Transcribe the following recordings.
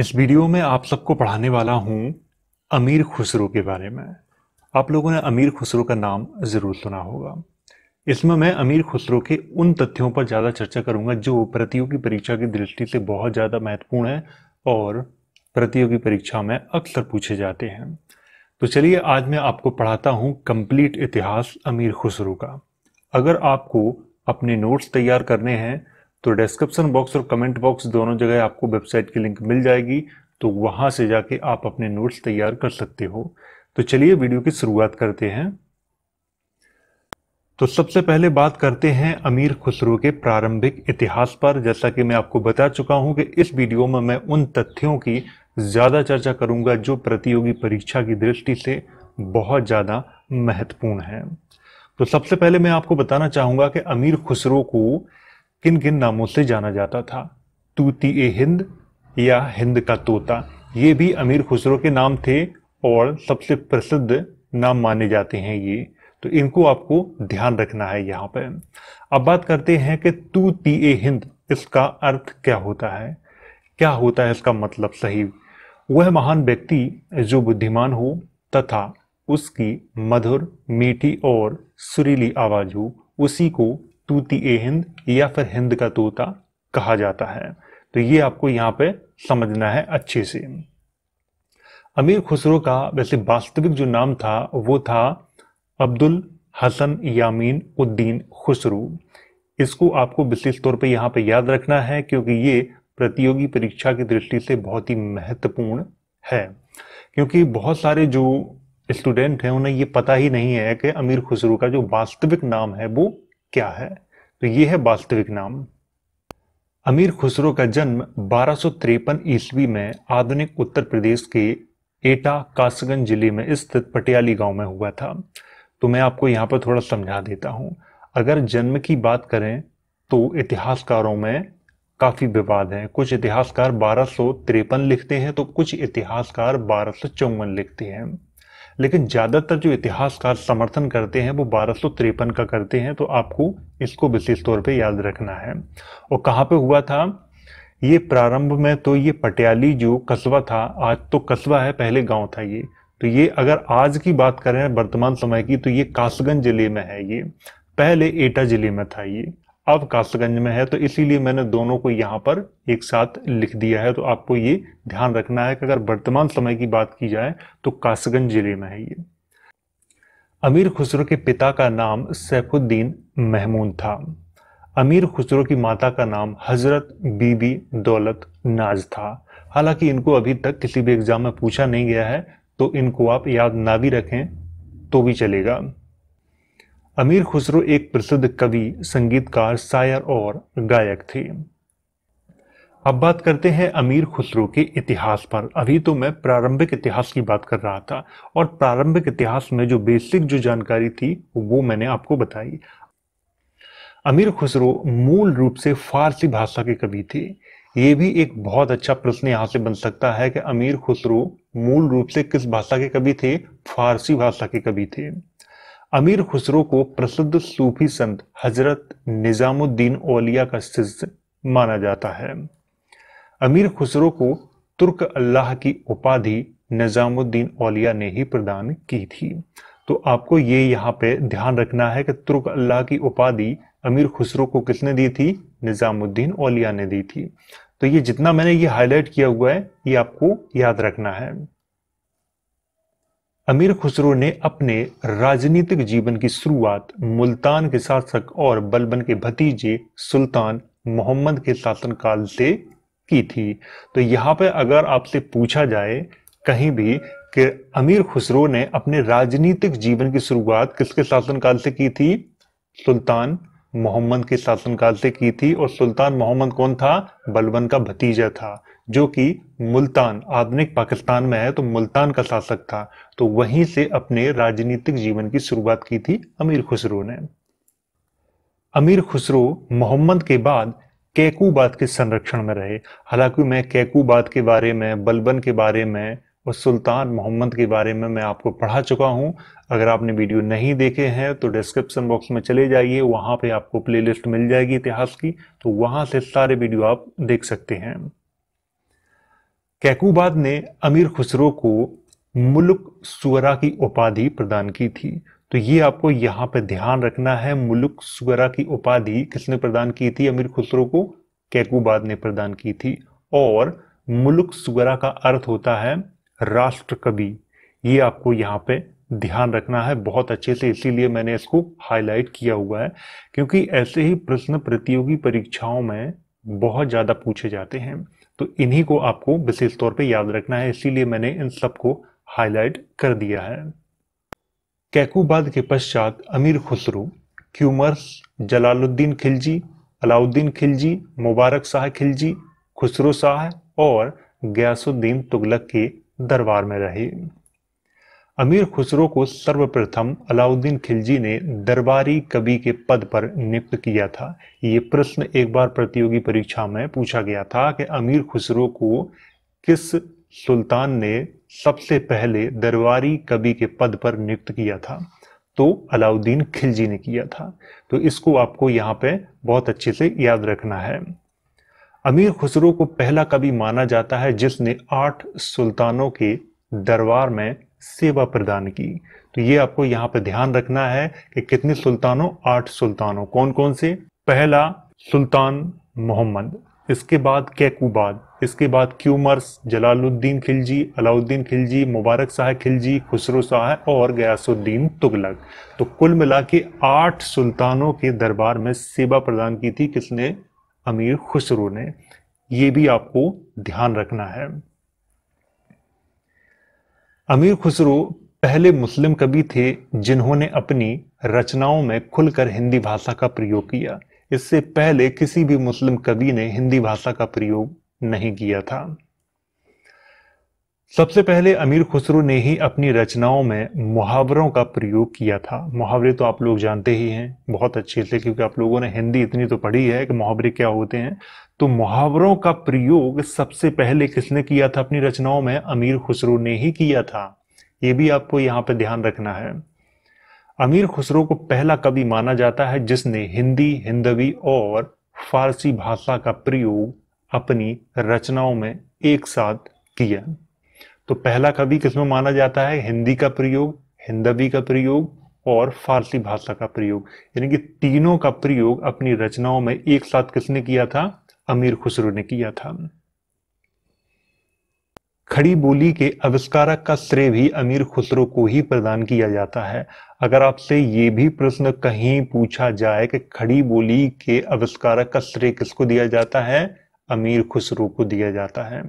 इस वीडियो में आप सबको पढ़ाने वाला हूँ अमीर खुसरो के बारे में आप लोगों ने अमीर खुसरो का नाम ज़रूर सुना होगा इसमें मैं अमीर खुसरो के उन तथ्यों पर ज़्यादा चर्चा करूँगा जो प्रतियोगी परीक्षा की दृष्टि से बहुत ज़्यादा महत्वपूर्ण है और प्रतियोगी परीक्षा में अक्सर पूछे जाते हैं तो चलिए आज मैं आपको पढ़ाता हूँ कंप्लीट इतिहास अमीर खुसरो का अगर आपको अपने नोट्स तैयार करने हैं तो डिस्क्रिप्शन बॉक्स और कमेंट बॉक्स दोनों जगह आपको वेबसाइट की लिंक मिल जाएगी तो वहां से जाके आप अपने नोट्स तैयार कर सकते हो तो चलिए वीडियो की शुरुआत करते हैं तो सबसे पहले बात करते हैं अमीर खुसरो के प्रारंभिक इतिहास पर जैसा कि मैं आपको बता चुका हूं कि इस वीडियो में मैं उन तथ्यों की ज़्यादा चर्चा करूंगा जो प्रतियोगी परीक्षा की दृष्टि से बहुत ज़्यादा महत्वपूर्ण है तो सबसे पहले मैं आपको बताना चाहूंगा कि अमीर खुसरो को किन किन नामों से जाना जाता था तूती ए हिंद या हिंद का तोता ये भी अमीर खुसरो के नाम थे और सबसे प्रसिद्ध नाम माने जाते हैं ये तो इनको आपको ध्यान रखना है यहाँ पर अब बात करते हैं कि तू ती ए हिंद इसका अर्थ क्या होता है क्या होता है इसका मतलब सही वह महान व्यक्ति जो बुद्धिमान हो तथा उसकी मधुर मीठी और सुरीली आवाज हो उसी को तूती ए हिंद या फिर हिंद का तोता कहा जाता है तो ये आपको यहाँ पे समझना है अच्छे से अमीर खुसरो का वैसे वास्तविक जो नाम था वो था अब्दुल हसन यामीन उद्दीन खुसरू इसको आपको विशेष तौर पे यहाँ पे याद रखना है क्योंकि ये प्रतियोगी परीक्षा की दृष्टि से बहुत ही महत्वपूर्ण है क्योंकि बहुत सारे जो स्टूडेंट हैं उन्हें ये पता ही नहीं है कि अमीर खुसरू का जो वास्तविक नाम है वो क्या है तो ये है वास्तविक नाम अमीर खुसरो का जन्म बारह ईस्वी में आधुनिक उत्तर प्रदेश के एटा कासगंज जिले में स्थित पटियाली गांव में हुआ था तो मैं आपको यहाँ पर थोड़ा समझा देता हूँ अगर जन्म की बात करें तो इतिहासकारों में काफ़ी विवाद हैं कुछ इतिहासकार बारह लिखते हैं तो कुछ इतिहासकार बारह लिखते हैं लेकिन ज़्यादातर जो इतिहासकार समर्थन करते हैं वो बारह का करते हैं तो आपको इसको विशेष तौर पे याद रखना है और कहाँ पे हुआ था ये प्रारंभ में तो ये पटियाली जो कस्बा था आज तो कस्बा है पहले गांव था ये तो ये अगर आज की बात करें वर्तमान समय की तो ये कासगंज जिले में है ये पहले एटा जिले में था ये अब कासगंज में है तो इसीलिए मैंने दोनों को यहाँ पर एक साथ लिख दिया है तो आपको ये ध्यान रखना है कि अगर वर्तमान समय की बात की जाए तो कासगंज जिले में है ये अमीर खुसरो के पिता का नाम सैफुद्दीन महमूद था अमीर खुसरो की माता का नाम हजरत बीबी दौलत नाज था हालांकि इनको अभी तक किसी भी एग्जाम में पूछा नहीं गया है तो इनको आप याद ना भी रखें तो भी चलेगा अमीर खुसरो एक प्रसिद्ध कवि संगीतकार शायर और गायक थे अब बात करते हैं अमीर खुसरो के इतिहास पर अभी तो मैं प्रारंभिक इतिहास की बात कर रहा था और प्रारंभिक इतिहास में जो बेसिक जो जानकारी थी वो मैंने आपको बताई अमीर खुसरो मूल रूप से फारसी भाषा के कवि थे ये भी एक बहुत अच्छा प्रश्न यहाँ से बन सकता है कि अमीर खुसरो मूल रूप से किस भाषा के कवि थे फारसी भाषा के कवि थे अमीर खुसरो को प्रसिद्ध सूफी संत हजरत निज़ामुद्दीन ओलिया का शिष्य माना जाता है अमीर खुसरो को तुर्क अल्लाह की उपाधि निज़ामुद्दीन ओलिया ने ही प्रदान की थी तो आपको ये यहाँ पे ध्यान रखना है कि तुर्क अल्लाह की उपाधि अमीर खुसरो को किसने दी थी निज़ामुद्दीन ओलिया ने दी थी तो ये जितना मैंने ये हाईलाइट किया हुआ है ये आपको याद रखना है अमीर खुसरो ने अपने राजनीतिक जीवन की शुरुआत मुल्तान के शासक और बलबन के भतीजे सुल्तान मोहम्मद के शासनकाल से की थी तो यहाँ पे अगर आपसे पूछा जाए कहीं भी कि अमीर खुसरो ने अपने राजनीतिक जीवन की शुरुआत किसके शासनकाल से की थी सुल्तान मोहम्मद के शासनकाल से की थी और सुल्तान मोहम्मद कौन था बलबन का भतीजा था जो कि मुल्तान आधुनिक पाकिस्तान में है तो मुल्तान का शासक था तो वहीं से अपने राजनीतिक जीवन की शुरुआत की थी अमीर खुसरो ने अमीर खुसरो मोहम्मद के बाद कैकूबाद के संरक्षण में रहे हालांकि मैं कैकूबाद के बारे में बलबन के बारे में और सुल्तान मोहम्मद के बारे में मैं आपको पढ़ा चुका हूँ अगर आपने वीडियो नहीं देखे हैं तो डिस्क्रिप्सन बॉक्स में चले जाइए वहाँ पे आपको प्लेलिस्ट मिल जाएगी इतिहास की तो वहाँ से सारे वीडियो आप देख सकते हैं कैकूबाद ने अमीर खुसरो को मुलुक सुअरा की उपाधि प्रदान की थी तो ये आपको यहाँ पे ध्यान रखना है मुलुक सुअरा की उपाधि किसने प्रदान की थी अमीर खुसरो को कैकूबाद ने प्रदान की थी और मुलुक सुअरा का अर्थ होता है राष्ट्र कवि ये आपको यहाँ पे ध्यान रखना है बहुत अच्छे से इसीलिए मैंने इसको हाईलाइट किया हुआ है क्योंकि ऐसे ही प्रश्न प्रतियोगी परीक्षाओं में बहुत ज़्यादा पूछे जाते हैं तो इन्हीं को आपको विशेष तौर पे याद रखना है इसीलिए मैंने इन सबको हाईलाइट कर दिया है कैकूबाद के पश्चात अमीर खुसरू क्यूमर्स जलालुद्दीन खिलजी अलाउद्दीन खिलजी मुबारक शाह खिलजी खुसरो शाह और गयासुद्दीन तुगलक के दरबार में रहे अमीर खुसरो को सर्वप्रथम अलाउद्दीन खिलजी ने दरबारी कवि के पद पर नियुक्त किया था ये प्रश्न एक बार प्रतियोगी परीक्षा में पूछा गया था कि अमीर खुसरो को किस सुल्तान ने सबसे पहले दरबारी कवि के पद पर नियुक्त किया था तो अलाउद्दीन खिलजी ने किया था तो इसको आपको यहाँ पे बहुत अच्छे से याद रखना है अमीर खुसरो को पहला कवि माना जाता है जिसने आठ सुल्तानों के दरबार में सेवा प्रदान की तो ये आपको यहाँ पर ध्यान रखना है कि कितने सुल्तानों आठ सुल्तानों कौन कौन से पहला सुल्तान मोहम्मद इसके बाद कैकूबाद इसके बाद क्यूमर्स जलालुद्दीन खिलजी अलाउद्दीन खिलजी मुबारक शाह खिलजी खुसरो शाह और गयासुद्दीन तुगलक तो कुल मिला के आठ सुल्तानों के दरबार में सेवा प्रदान की थी किसने अमीर खुसरो ने यह भी आपको ध्यान रखना है अमीर खुसरो पहले मुस्लिम कवि थे जिन्होंने अपनी रचनाओं में खुलकर हिंदी भाषा का प्रयोग किया इससे पहले किसी भी मुस्लिम कवि ने हिंदी भाषा का प्रयोग नहीं किया था सबसे पहले अमीर खुसरू ने ही अपनी रचनाओं में मुहावरों का प्रयोग किया था मुहावरे तो आप लोग जानते ही हैं बहुत अच्छे से क्योंकि आप लोगों ने हिंदी इतनी तो पढ़ी है कि मुहावरे क्या होते हैं तो मुहावरों का प्रयोग सबसे पहले किसने किया था अपनी रचनाओं में अमीर खुसरू ने ही किया था ये भी आपको यहाँ पर ध्यान रखना है अमीर खुसरो को पहला कवि माना जाता है जिसने हिंदी हिंदवी और फारसी भाषा का प्रयोग अपनी रचनाओं में एक साथ किया तो पहला कवि किसमें माना जाता है हिंदी का प्रयोग हिंदवी का प्रयोग और फारसी भाषा का प्रयोग यानी कि तीनों का प्रयोग अपनी रचनाओं में एक साथ किसने किया था अमीर खुसरो ने किया था खड़ी बोली के आविष्कारक का श्रेय भी अमीर खुसरो को ही प्रदान किया जाता है अगर आपसे ये भी प्रश्न कहीं पूछा जाए कि खड़ी बोली के आविष्कारक का श्रेय किसको दिया जाता है अमीर खुसरो को दिया जाता है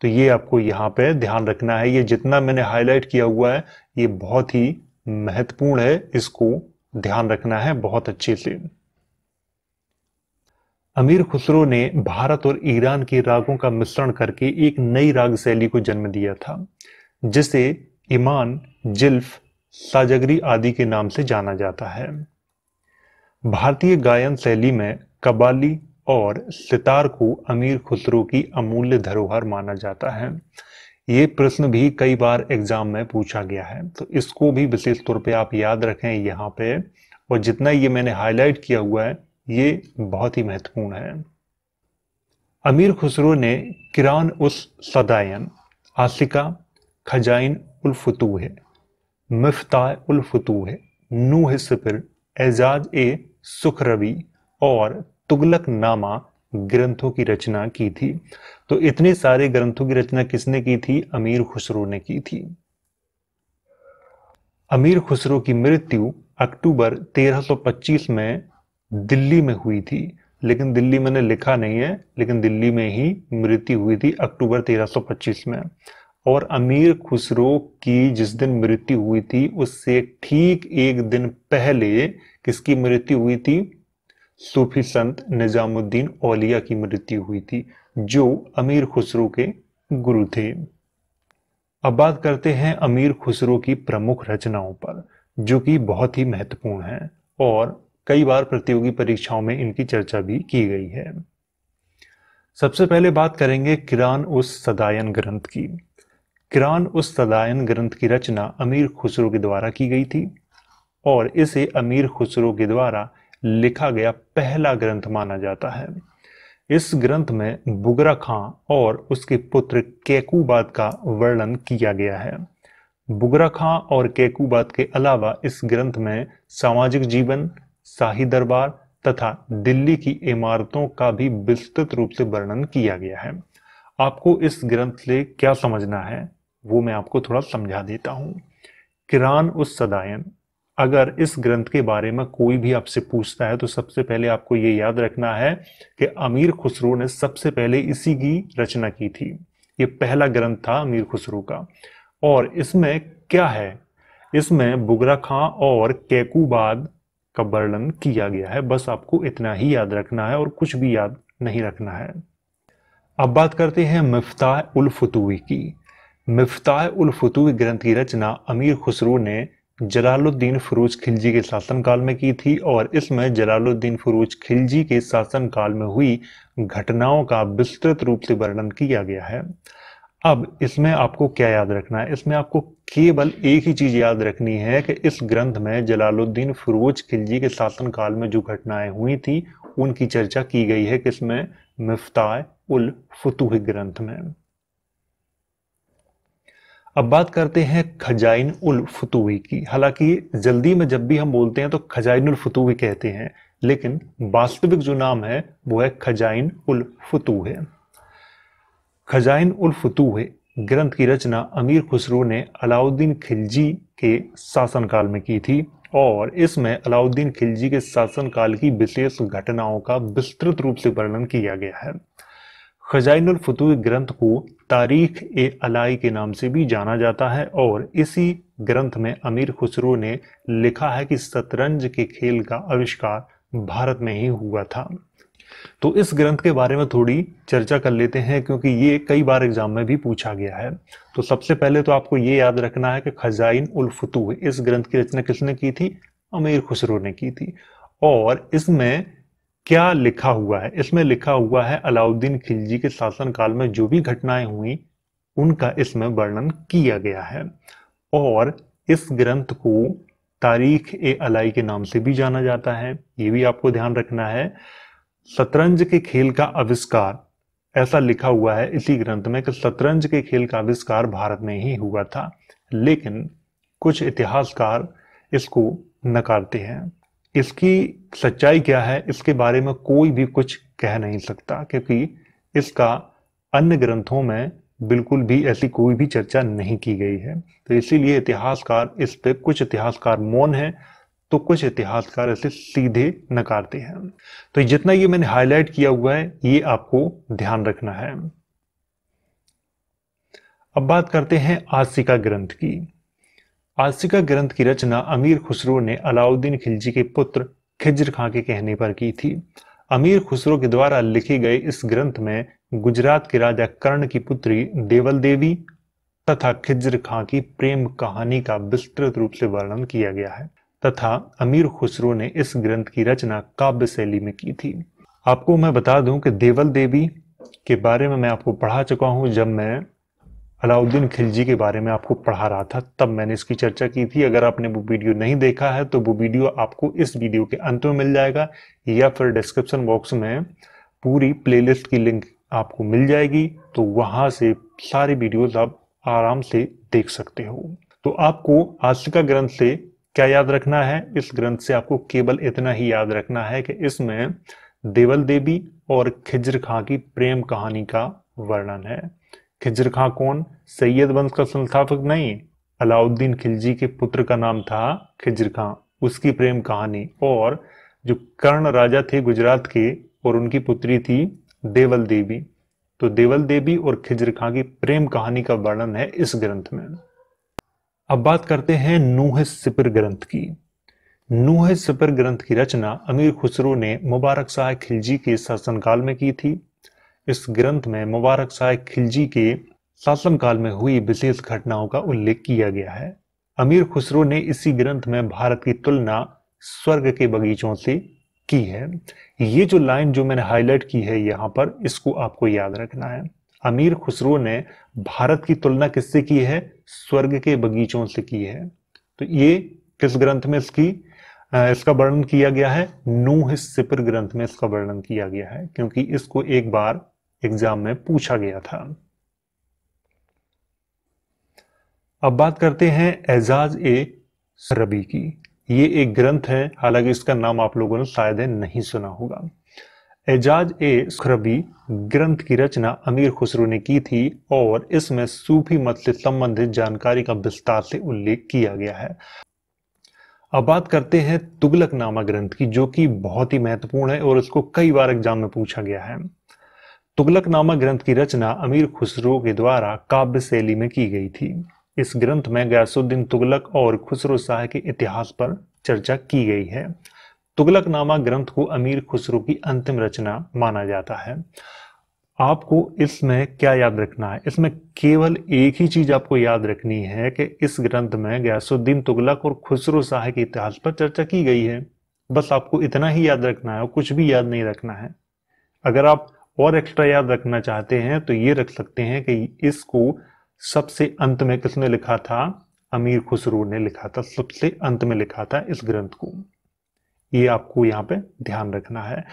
तो ये आपको यहाँ पे ध्यान रखना है ये जितना मैंने हाईलाइट किया हुआ है ये बहुत ही महत्वपूर्ण है इसको ध्यान रखना है बहुत अच्छे से अमीर खुसरो ने भारत और ईरान के रागों का मिश्रण करके एक नई राग शैली को जन्म दिया था जिसे ईमान जिल्फ साजगरी आदि के नाम से जाना जाता है भारतीय गायन शैली में कबाली और सितार को अमीर खुसरो की अमूल्य धरोहर माना जाता है ये प्रश्न भी कई बार एग्जाम में पूछा गया है तो इसको भी विशेष तौर पे आप याद रखें यहाँ पे और जितना ये मैंने हाईलाइट किया हुआ है ये बहुत ही महत्वपूर्ण है अमीर खुसरो ने किरान उस सदायन आसिका खजाइन उलफतूह मफ्ता उलफतूह नूह सफिर एजाज ए सुखरवी और तुगलक नामा ग्रंथों की रचना की थी तो इतने सारे ग्रंथों की रचना किसने की थी अमीर खुसरो ने की थी अमीर खुसरो की मृत्यु अक्टूबर 1325 में दिल्ली में हुई थी लेकिन दिल्ली मैंने लिखा नहीं है लेकिन दिल्ली में ही मृत्यु हुई थी अक्टूबर 1325 में और अमीर खुसरो की जिस दिन मृत्यु हुई थी उससे ठीक एक दिन पहले किसकी मृत्यु हुई थी सूफी संत निजामुद्दीन औलिया की मृत्यु हुई थी जो अमीर खुसरो के गुरु थे अब बात करते हैं अमीर खुसरो की प्रमुख रचनाओं पर जो कि बहुत ही महत्वपूर्ण है और कई बार प्रतियोगी परीक्षाओं में इनकी चर्चा भी की गई है सबसे पहले बात करेंगे किरान उस सदायन ग्रंथ की किरान उस सदायन ग्रंथ की रचना अमीर खुसरो के द्वारा की गई थी और इसे अमीर खुसरो के द्वारा लिखा गया पहला ग्रंथ माना जाता है इस ग्रंथ में बुगरा खां और उसके पुत्र केकूबाद का वर्णन किया गया है बुगरा खां और केकूबाद के अलावा इस ग्रंथ में सामाजिक जीवन शाही दरबार तथा दिल्ली की इमारतों का भी विस्तृत रूप से वर्णन किया गया है आपको इस ग्रंथ से क्या समझना है वो मैं आपको थोड़ा समझा देता हूँ किरान उस सदायन अगर इस ग्रंथ के बारे में कोई भी आपसे पूछता है तो सबसे पहले आपको ये याद रखना है कि अमीर खुसरो ने सबसे पहले इसी की रचना की थी ये पहला ग्रंथ था अमीर खुसरो का और इसमें क्या है इसमें बुगरा खां और कैकूबाद का वर्णन किया गया है बस आपको इतना ही याद रखना है और कुछ भी याद नहीं रखना है अब बात करते हैं मिफ्ताह उल फतुवी की मिफ्ताह उल फतुवी ग्रंथ की रचना अमीर खुसरू ने जलालुद्दीन फरूज खिलजी के शासनकाल में की थी और इसमें जलालुद्दीन फरूज खिलजी के शासनकाल में हुई घटनाओं का विस्तृत रूप से वर्णन किया गया है अब इसमें आपको क्या याद रखना है इसमें आपको केवल एक ही चीज याद रखनी है कि इस ग्रंथ में जलालुद्दीन फरूज खिलजी के शासनकाल में जो घटनाएं हुई थी उनकी चर्चा की गई है किसमें मिफ्ता उल फतूह ग्रंथ में अब बात करते हैं खजाइन उल फतूही की हालांकि जल्दी में जब भी हम बोलते हैं तो खजाइन उल फतूही कहते हैं लेकिन वास्तविक जो नाम है वो है खजाइन उल फतूह खजाइन उल फतूह ग्रंथ की रचना अमीर खुसरो ने अलाउद्दीन खिलजी के शासनकाल में की थी और इसमें अलाउद्दीन खिलजी के शासनकाल की विशेष घटनाओं का विस्तृत रूप से वर्णन किया गया है फतूह ग्रंथ को तारीख ए अलाई के नाम से भी जाना जाता है और इसी ग्रंथ में अमीर खुसरो ने लिखा है कि शतरंज के खेल का आविष्कार भारत में ही हुआ था तो इस ग्रंथ के बारे में थोड़ी चर्चा कर लेते हैं क्योंकि ये कई बार एग्जाम में भी पूछा गया है तो सबसे पहले तो आपको ये याद रखना है कि खजाइन उल फतूह इस ग्रंथ की रचना किसने की थी अमीर खुसरो ने की थी और इसमें क्या लिखा हुआ है इसमें लिखा हुआ है अलाउद्दीन खिलजी के शासनकाल में जो भी घटनाएं हुई उनका इसमें वर्णन किया गया है और इस ग्रंथ को तारीख ए अलाई के नाम से भी जाना जाता है ये भी आपको ध्यान रखना है शतरंज के खेल का आविष्कार ऐसा लिखा हुआ है इसी ग्रंथ में कि शतरंज के खेल का आविष्कार भारत में ही हुआ था लेकिन कुछ इतिहासकार इसको नकारते हैं इसकी सच्चाई क्या है इसके बारे में कोई भी कुछ कह नहीं सकता क्योंकि इसका अन्य ग्रंथों में बिल्कुल भी ऐसी कोई भी चर्चा नहीं की गई है तो इसीलिए इतिहासकार इस पर कुछ इतिहासकार मौन है तो कुछ इतिहासकार ऐसे सीधे नकारते हैं तो जितना ये मैंने हाईलाइट किया हुआ है ये आपको ध्यान रखना है अब बात करते हैं आसिका ग्रंथ की आसिका ग्रंथ की रचना अमीर खुसरो ने अलाउद्दीन खिलजी के पुत्र खिजर खां के कहने पर की थी अमीर खुसरो के द्वारा लिखे गए इस ग्रंथ में गुजरात के राजा कर्ण की पुत्री देवल देवी तथा खिजर खां की प्रेम कहानी का विस्तृत रूप से वर्णन किया गया है तथा अमीर खुसरो ने इस ग्रंथ की रचना काव्य शैली में की थी आपको मैं बता दूं कि देवल देवी के बारे में मैं आपको पढ़ा चुका हूं जब मैं अलाउद्दीन खिलजी के बारे में आपको पढ़ा रहा था तब मैंने इसकी चर्चा की थी अगर आपने वो वीडियो नहीं देखा है तो वो वीडियो आपको इस वीडियो के अंत में मिल जाएगा या फिर डिस्क्रिप्शन बॉक्स में पूरी प्लेलिस्ट की लिंक आपको मिल जाएगी तो वहाँ से सारे वीडियोज आप आराम से देख सकते हो तो आपको आशिका ग्रंथ से क्या याद रखना है इस ग्रंथ से आपको केवल इतना ही याद रखना है कि इसमें देवल देवी और खिजर खां की प्रेम कहानी का वर्णन है खिजर खां कौन सैयद वंश का संस्थापक नहीं अलाउद्दीन खिलजी के पुत्र का नाम था खिजर खां उसकी प्रेम कहानी और जो कर्ण राजा थे गुजरात के और उनकी पुत्री थी देवल देवी तो देवल देवी और खिजर खां की प्रेम कहानी का वर्णन है इस ग्रंथ में अब बात करते हैं नूह सिपर ग्रंथ की नूह सिपर ग्रंथ की रचना अमीर खुसरो ने मुबारक शाह खिलजी के शासनकाल में की थी इस ग्रंथ में मुबारक शाह खिलजी के शासनकाल में हुई विशेष घटनाओं का उल्लेख किया गया है अमीर खुसरो ने इसी ग्रंथ में भारत की तुलना स्वर्ग के बगीचों से की है ये जो लाइन जो मैंने हाईलाइट की है यहाँ पर इसको आपको याद रखना है अमीर खुसरो ने भारत की तुलना किससे की है स्वर्ग के बगीचों से की है तो ये किस ग्रंथ में इसकी इसका वर्णन किया गया है नूह सिपर ग्रंथ में इसका वर्णन किया गया है क्योंकि इसको एक बार एग्जाम में पूछा गया था अब बात करते हैं एजाज ए रबी की ये एक ग्रंथ है हालांकि इसका नाम आप लोगों ने शायद नहीं सुना होगा एजाज ए सुखरबी ग्रंथ की रचना अमीर खुसरू ने की थी और इसमें सूफी मत से संबंधित जानकारी का विस्तार से उल्लेख किया गया है अब बात करते हैं तुगलक नामा ग्रंथ की जो कि बहुत ही महत्वपूर्ण है और इसको कई बार एग्जाम में पूछा गया है तुगलक नामक ग्रंथ की रचना अमीर खुसरो के द्वारा काव्य शैली में की गई थी इस ग्रंथ में गयासुद्दीन तुगलक और खुसरो शाह के इतिहास पर चर्चा की गई है तुगलक नामक ग्रंथ को अमीर खुसरो की अंतिम रचना माना जाता है आपको इसमें क्या याद रखना है इसमें केवल एक ही चीज आपको याद रखनी है कि इस ग्रंथ में गयासुद्दीन तुगलक और खुसरो शाह के इतिहास पर चर्चा की गई है बस आपको इतना ही याद रखना है और कुछ भी याद नहीं रखना है अगर आप और एक्स्ट्रा याद रखना चाहते हैं तो ये रख सकते हैं कि इसको सबसे अंत में किसने लिखा था अमीर खुसरू ने लिखा था सबसे अंत में लिखा था इस ग्रंथ को ये आपको यहाँ पे ध्यान रखना है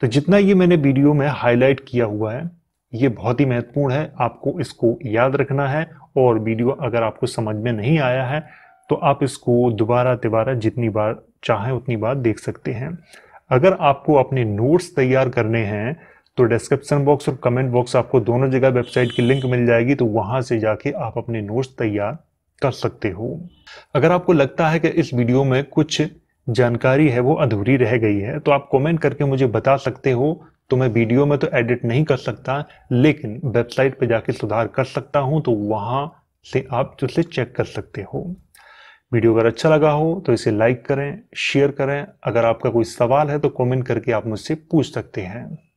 तो जितना ये मैंने वीडियो में हाईलाइट किया हुआ है ये बहुत ही महत्वपूर्ण है आपको इसको याद रखना है और वीडियो अगर आपको समझ में नहीं आया है तो आप इसको दोबारा तिबारा जितनी बार चाहें उतनी बार देख सकते हैं अगर आपको अपने नोट्स तैयार करने हैं तो डिस्क्रिप्शन बॉक्स और कमेंट बॉक्स आपको दोनों जगह वेबसाइट की लिंक मिल जाएगी तो वहां से जाके आप अपने नोट्स तैयार कर सकते हो अगर आपको लगता है कि इस वीडियो में कुछ जानकारी है वो अधूरी रह गई है तो आप कमेंट करके मुझे बता सकते हो तो मैं वीडियो में तो एडिट नहीं कर सकता लेकिन वेबसाइट पर जाके सुधार कर सकता हूँ तो वहाँ से आप उसे चेक कर सकते हो वीडियो अगर अच्छा लगा हो तो इसे लाइक करें शेयर करें अगर आपका कोई सवाल है तो कमेंट करके आप मुझसे पूछ सकते हैं